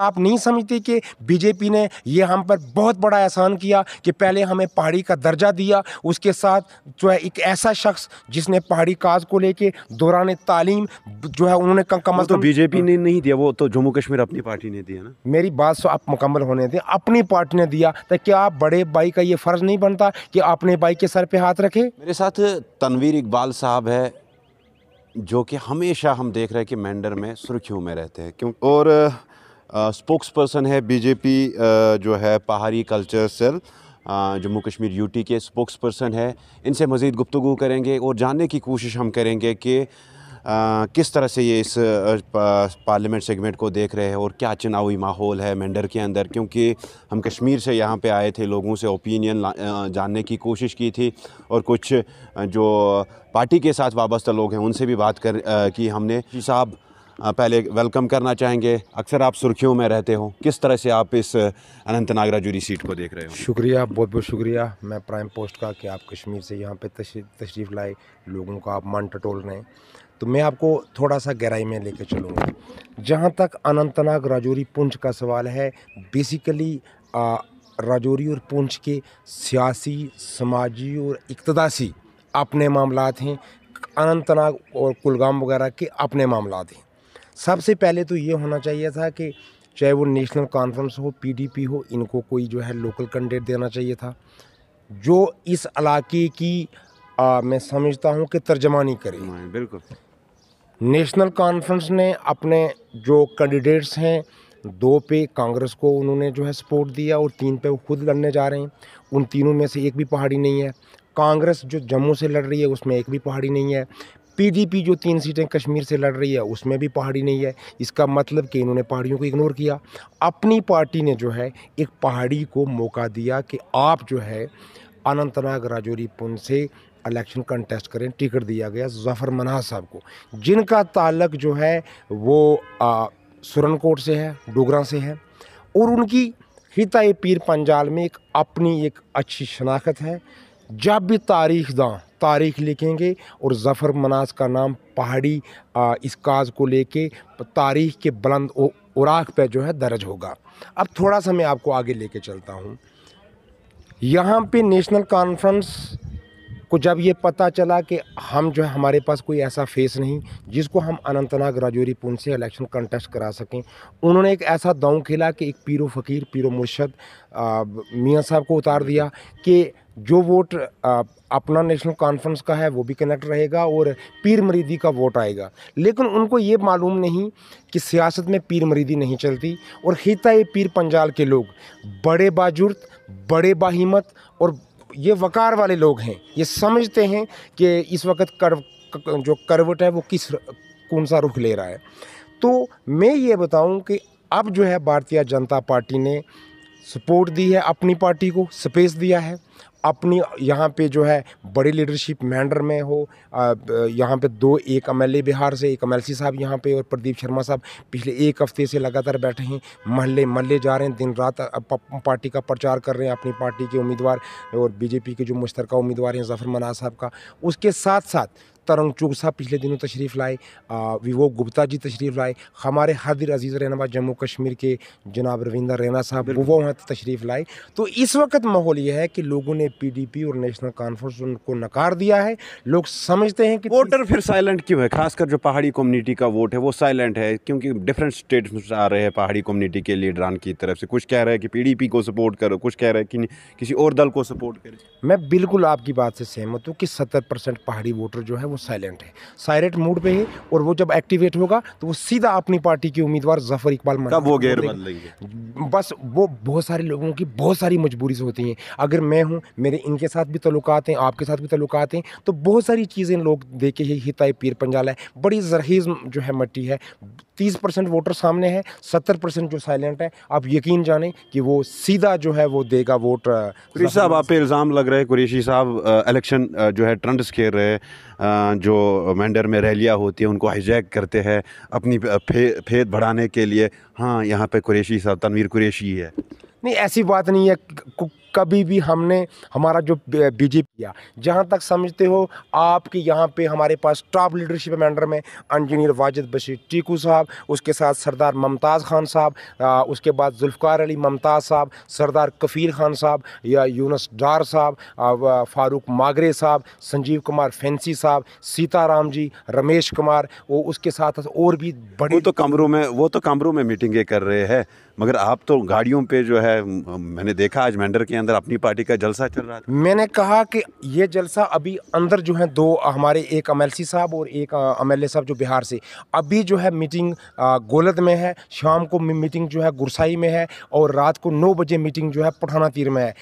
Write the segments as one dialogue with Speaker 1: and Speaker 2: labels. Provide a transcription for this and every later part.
Speaker 1: आप नहीं समझते कि बीजेपी ने ये हम पर बहुत बड़ा एहसान किया कि पहले हमें पहाड़ी का दर्जा दिया उसके साथ जो है एक ऐसा शख्स जिसने पहाड़ी काज को लेके दौरान तालीम जो है उन्होंने कमल तो बीजेपी तो हाँ। ने
Speaker 2: नहीं दिया वो तो जम्मू कश्मीर अपनी पार्टी ने दिया ना
Speaker 1: मेरी बात सो आप मुकम्मल होने दें अपनी पार्टी ने दिया तो क्या आप बड़े भाई का ये फ़र्ज़ नहीं बनता कि अपने भाई के सर पर हाथ रखें मेरे
Speaker 2: साथ तनवीर इकबाल साहब है जो कि हमेशा हम देख रहे हैं कि मैंडर में सुर्खियों में रहते हैं क्यों और स्पोक्स पर्सन है बीजेपी जो है Pahari culture cell Jammu Kashmir UT के स्पोक्स पर्सन है इनसे मज़ीद गुफ्तु करेंगे और जानने की कोशिश हम करेंगे कि किस तरह से ये इस पार्लियामेंट सेगमेंट को देख रहे हैं और क्या चुनावी माहौल है मेंडर के अंदर क्योंकि हम कश्मीर से यहाँ पे आए थे लोगों से ओपिनियन जानने की कोशिश की थी और कुछ जो पार्टी के साथ वाबस्ता लोग हैं उनसे भी बात कर आ, की हमने साहब पहले वेलकम करना चाहेंगे अक्सर आप सुर्खियों में रहते हो किस तरह से आप इस अनंत नागरा जूरी सीट को देख रहे हो शुक्रिया
Speaker 1: बहुत बहुत शुक्रिया मैं प्राइम पोस्ट का कि आप कश्मीर से यहाँ पे तशरीफ़ लाए लोगों का आप मन टटोल रहे हैं तो मैं आपको थोड़ा सा गहराई में लेकर चलूँगा जहाँ तक अनंतनाग राजौरी पुंछ का सवाल है बेसिकली राजौरी और पुंछ के सियासी समाजी और इकतदासी अपने मामला हैं अनंतनाग और कुलगाम वगैरह के अपने मामला हैं सबसे पहले तो ये होना चाहिए था कि चाहे वो नेशनल कॉन्फ्रेंस हो पीडीपी हो इनको कोई जो है लोकल कैंडिडेट देना चाहिए था जो इस इलाके की आ, मैं समझता हूँ कि तर्जमानी करे बिल्कुल नेशनल कॉन्फ्रेंस ने अपने जो कैंडिडेट्स हैं दो पे कांग्रेस को उन्होंने जो है सपोर्ट दिया और तीन पे वो खुद लड़ने जा रहे हैं उन तीनों में से एक भी पहाड़ी नहीं है कांग्रेस जो जम्मू से लड़ रही है उसमें एक भी पहाड़ी नहीं है पीडीपी जो तीन सीटें कश्मीर से लड़ रही है उसमें भी पहाड़ी नहीं है इसका मतलब कि इन्होंने पहाड़ियों को इग्नोर किया अपनी पार्टी ने जो है एक पहाड़ी को मौका दिया कि आप जो है अनंतनाग राजौरी पुन से इलेक्शन कंटेस्ट करें टिकट दिया गया जफर मना साहब को जिनका ताल्लक जो है वो सुरनकोट से है डोगरा से है और उनकी हिताए पीर पंजाल में एक अपनी एक अच्छी शनाख्त है जब भी तारीख दां तारीख लिखेंगे और ज़फ़र मनास का नाम पहाड़ी इस काज को लेके तारीख के बुलंद उराख पे जो है दर्ज होगा अब थोड़ा सा मैं आपको आगे लेके चलता हूँ यहाँ पे नेशनल कॉन्फ्रेंस को जब ये पता चला कि हम जो है हमारे पास कोई ऐसा फेस नहीं जिसको हम अनंतनाग राजौरी पुंछ से इलेक्शन कंटेस्ट करा सकें उन्होंने एक ऐसा दाव खेला कि एक पीरो फ़कीर पीरो मुर्शद मियाँ साहब को उतार दिया कि जो वोट आ, अपना नेशनल कॉन्फ्रेंस का है वो भी कनेक्ट रहेगा और पीर मरीदी का वोट आएगा लेकिन उनको ये मालूम नहीं कि सियासत में पीर मरीदी नहीं चलती और हिता ये पीर पंजाल के लोग बड़े बाजुर्त बड़े बाहिमत और ये वकार वाले लोग हैं ये समझते हैं कि इस वक्त कर्व जो करवट है वो किस कौन सा रुख ले रहा है तो मैं ये बताऊं कि अब जो है भारतीय जनता पार्टी ने सपोर्ट दी है अपनी पार्टी को स्पेस दिया है अपनी यहाँ पे जो है बड़ी लीडरशिप मैंडर में हो यहाँ पे दो एक एम बिहार से एक एमएलसी साहब यहाँ पे और प्रदीप शर्मा साहब पिछले एक हफ्ते से लगातार बैठे हैं महल्ले महल्ले जा रहे हैं दिन रात पार्टी का प्रचार कर रहे हैं अपनी पार्टी के उम्मीदवार और बीजेपी के जो मुश्तरका उम्मीदवार हैं जफर मना साहब का उसके साथ साथ तरंग चुग साहब पिछले दिनों तशरीफ़ लाए विवो गुप्ता जी तशरीफ़ लाए हमारे हादिर अजीज़ रहनमा जम्मू कश्मीर के जनाब रविंदर रैना साहब वो वहाँ तशरीफ़ लाए तो इस वक्त माहौल यह है कि लोगों ने पीडीपी और नेशनल कॉन्फ्रेंस को नकार दिया है लोग समझते हैं कि वोटर फिर साइलेंट क्यों
Speaker 2: है खासकर जो पहाड़ी कम्युनिटी का वोट है वो साइलेंट है क्योंकि डिफरेंट स्टेट आ रहे हैं पहाड़ी कम्युनिटी के लीडरान की तरफ से कुछ कह रहे हैं कि पीडीपी को सपोर्ट करो कुछ कह रहे हैं कि किसी और दल को सपोर्ट करें
Speaker 1: मैं बिल्कुल आपकी बात से सहमत हूँ कि सत्तर परसेंट पहाड़ी वोटर जो है वो साइलेंट है साइलेंट मूड पे है और वो जब एक्टिवेट होगा तो वो सीधा अपनी पार्टी के उम्मीदवार जफर इकबाल मन वो तो गेर बन लेंगे बस वो बहुत सारे लोगों की बहुत सारी मजबूरी होती हैं अगर मैं हूँ मेरे इनके साथ भी तल्लुकात हैं आपके साथ भी तल्लुकात हैं तो बहुत सारी चीज़ें लोग देखे ही हिताई पीर पंजाला है बड़ी जरहीज़ जो है मट्टी है तीस परसेंट वोटर सामने है सत्तर परसेंट जो साइलेंट है आप यकीन जाने कि वो सीधा जो है वो देगा वोट कुरेशी साहब आप
Speaker 2: पे इल्ज़ाम लग रहे हैं कुरेशी साहब इलेक्शन जो है ट्रंड्स खेल रहे हैं जो मैंडर में रैलियाँ होती हैं उनको हाईजैक करते हैं अपनी फे, फेद बढ़ाने के लिए हाँ यहाँ पे कुरेशी साहब तनवीर कुरेशी है
Speaker 1: नहीं ऐसी बात नहीं है कभी भी हमने हमारा जो बीजेपी किया जहाँ तक समझते हो आपके यहाँ पे हमारे पास टॉप लीडरशिप मैंडर में इंजीनियर वाजिद बशीर टीकू साहब उसके साथ सरदार ममताज़ खान साहब उसके बाद जुल्फ़ार अली ममताज़ साहब सरदार कफ़ीर खान साहब या यूनस डार साहब फारूक मागरे साहब संजीव कुमार फैंसी साहब सीताराम जी रमेश कुमार वो उसके साथ और भी
Speaker 2: बड़े तो कमरों में वो तो कमरों में मीटिंगें कर रहे हैं मगर आप तो गाड़ियों पे जो है मैंने देखा आज मेंडर के अंदर अपनी पार्टी का जलसा चल रहा
Speaker 1: था मैंने कहा कि ये जलसा अभी अंदर जो है दो हमारे एक एम साहब और एक एम एल साहब जो बिहार से अभी जो है मीटिंग गोलत में है शाम को मीटिंग जो है गुरसाई में है और रात को नौ बजे मीटिंग जो है पठाना तीर में है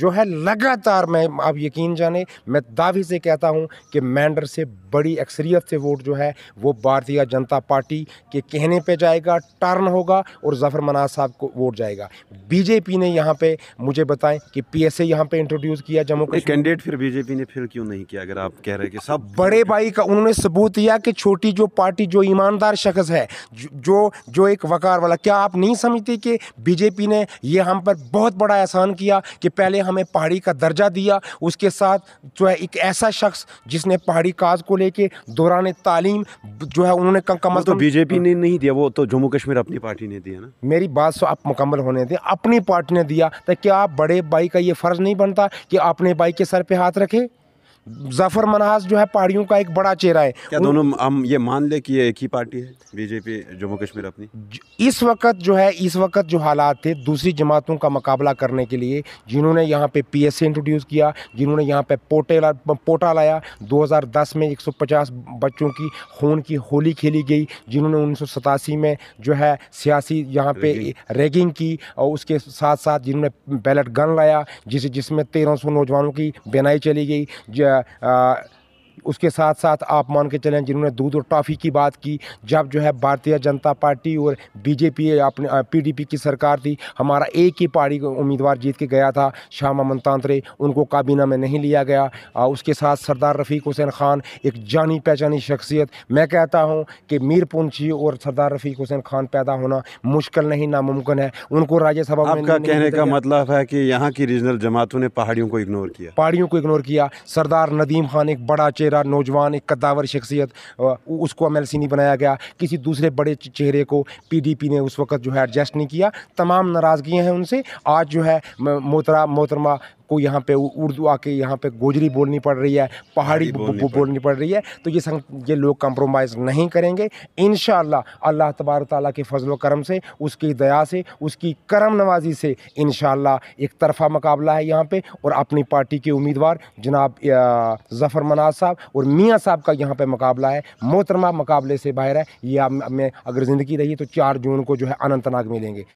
Speaker 1: जो है लगातार मैं आप यकीन जाने मैं दावे से कहता हूँ कि मैंडर से बड़ी अक्सरियत से वोट जो है वो भारतीय जनता पार्टी के कहने पर जाएगा टर्न होगा और जफर मना नवाज साहब को वोट जाएगा बीजेपी ने यहाँ पे मुझे बताएं कि पीएसए एस यहाँ पे इंट्रोड्यूस किया जम्मू कश्मीर
Speaker 2: कैंडिडेट फिर बीजेपी ने फिर क्यों नहीं किया अगर आप कह रहे कि सब बड़े भाई
Speaker 1: का उन्होंने सबूत दिया कि छोटी जो पार्टी जो ईमानदार शख्स है जो जो एक वकार वाला क्या आप नहीं समझते कि बीजेपी ने ये हम पर बहुत बड़ा एहसान किया कि पहले हमें पहाड़ी का दर्जा दिया उसके साथ जो है एक ऐसा शख्स जिसने पहाड़ी काज को लेके दौरान तालीम जो है उन्होंने कम तो कम तो बीजेपी हाँ।
Speaker 2: ने नहीं दिया वो तो जम्मू कश्मीर अपनी पार्टी ने दिया ना
Speaker 1: मेरी बात सो आप मुकम्मल होने दें अपनी पार्टी ने दिया तो क्या बड़े भाई का ये फ़र्ज़ नहीं बनता कि अपने भाई के सर पर हाथ रखें ज़फ़र मनहास जो है पहाड़ियों का एक बड़ा चेहरा है क्या दोनों
Speaker 2: हम ये मान ले कि ये एक ही पार्टी है बीजेपी जम्मू कश्मीर अपनी
Speaker 1: इस वक्त जो है इस वक्त जो हालात थे दूसरी जमातों का मुकाबला करने के लिए जिन्होंने यहाँ पे पीएससी इंट्रोड्यूस किया जिन्होंने यहाँ पे पोटे ला, पोटा लाया 2010 में 150 बच्चों की खून की होली खेली गई जिन्होंने उन्नीस में जो है सियासी यहाँ पे रैगिंग की और उसके साथ साथ जिन्होंने बैलेट गन लाया जिस जिसमें तेरह नौजवानों की बेनाई चली गई uh, उसके साथ साथ आप मान के चलें जिन्होंने दूध और टॉफ़ी की बात की जब जो है भारतीय जनता पार्टी और बीजेपी अपने पीडीपी की सरकार थी हमारा एक ही पार्टी उम्मीदवार जीत के गया था श्यामा मंतान्तरे उनको काबीना में नहीं लिया गया उसके साथ सरदार रफ़ीक हुसैन ख़ान एक जानी पहचानी शख्सियत मैं कहता हूँ कि मीर पुंछी और सरदार रफ़ीक हुसैन ख़ान पैदा होना मुश्किल नहीं नामुमकिन है उनको राज्यसभा में आपका कहने का
Speaker 2: मतलब है कि यहाँ की रीजनल जमातों ने पहाड़ियों को इग्नोर किया
Speaker 1: पहाड़ियों को इग्नोर किया सरदार नदीम खान एक बड़ा चेहरा चेहरा नौजवान एक कद्दावर शख्सियत उसको एम नहीं बनाया गया किसी दूसरे बड़े चेहरे को पी ने उस वक्त जो है एडजस्ट नहीं किया तमाम नाराज़गियाँ हैं उनसे आज जो है मोहतरा मोहतरमा को यहाँ पे उर्दू आके यहाँ पे गोजरी बोलनी पड़ रही है पहाड़ी बोलनी, बो, बोलनी पड़ रही है तो ये संग ये लोग कंप्रोमाइज़ नहीं करेंगे इन अल्लाह तबार ताली के फजल करम से उसकी दया से उसकी करम नवाजी से इन एक तरफा मुकाबला है यहाँ पर और अपनी पार्टी के उम्मीदवार जनाब जफ़र मनाज साहब और मियाँ साहब का यहाँ पर मुकाबला है मोहतरमा मुकाबले से बाहर है ये आप में अगर ज़िंदगी रही तो चार जून को जो है अनंतनाग मिलेंगे